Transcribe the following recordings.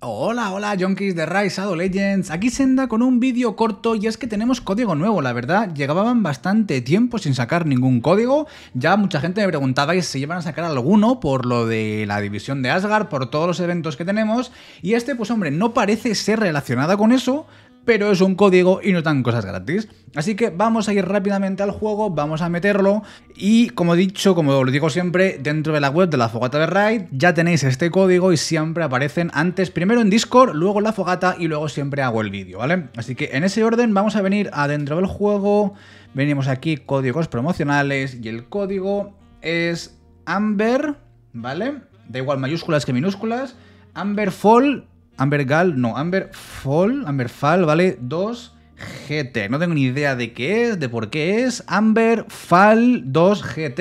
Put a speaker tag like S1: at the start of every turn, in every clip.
S1: Hola, hola, junkies de Rise Shadow Legends. Aquí Senda con un vídeo corto y es que tenemos código nuevo, la verdad. Llegaban bastante tiempo sin sacar ningún código. Ya mucha gente me preguntaba si iban a sacar alguno por lo de la división de Asgard, por todos los eventos que tenemos. Y este, pues hombre, no parece ser relacionada con eso, pero es un código y no tan cosas gratis. Así que vamos a ir rápidamente al juego, vamos a meterlo y como he dicho, como lo digo siempre, dentro de la web de la Fogata de Raid ya tenéis este código y siempre aparecen antes primero en Discord, luego en la Fogata y luego siempre hago el vídeo, ¿vale? Así que en ese orden vamos a venir adentro del juego, venimos aquí códigos promocionales y el código es Amber, ¿vale? Da igual mayúsculas que minúsculas, Amber Fall Ambergal, no, amber fall amber fall ¿vale? 2 GT. No tengo ni idea de qué es, de por qué es. Amber, fall, 2 GT.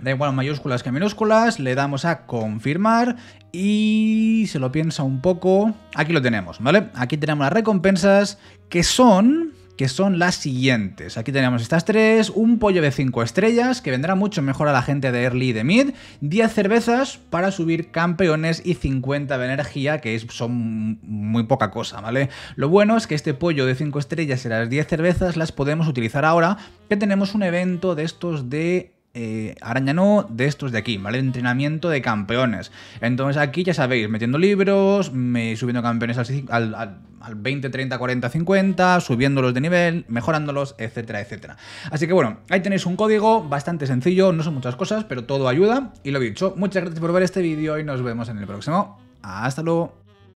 S1: Da igual mayúsculas que minúsculas, le damos a confirmar y se lo piensa un poco. Aquí lo tenemos, ¿vale? Aquí tenemos las recompensas que son que son las siguientes. Aquí tenemos estas tres, un pollo de 5 estrellas, que vendrá mucho mejor a la gente de Early y de Mid, 10 cervezas para subir campeones y 50 de energía, que son muy poca cosa, ¿vale? Lo bueno es que este pollo de 5 estrellas y las 10 cervezas las podemos utilizar ahora, que tenemos un evento de estos de eh, Arañano de estos de aquí, ¿vale? Entrenamiento de campeones. Entonces aquí ya sabéis, metiendo libros, me, subiendo campeones al, al 20, 30, 40, 50, subiéndolos de nivel, mejorándolos, etcétera, etcétera. Así que bueno, ahí tenéis un código bastante sencillo, no son muchas cosas, pero todo ayuda. Y lo dicho, muchas gracias por ver este vídeo y nos vemos en el próximo. Hasta luego.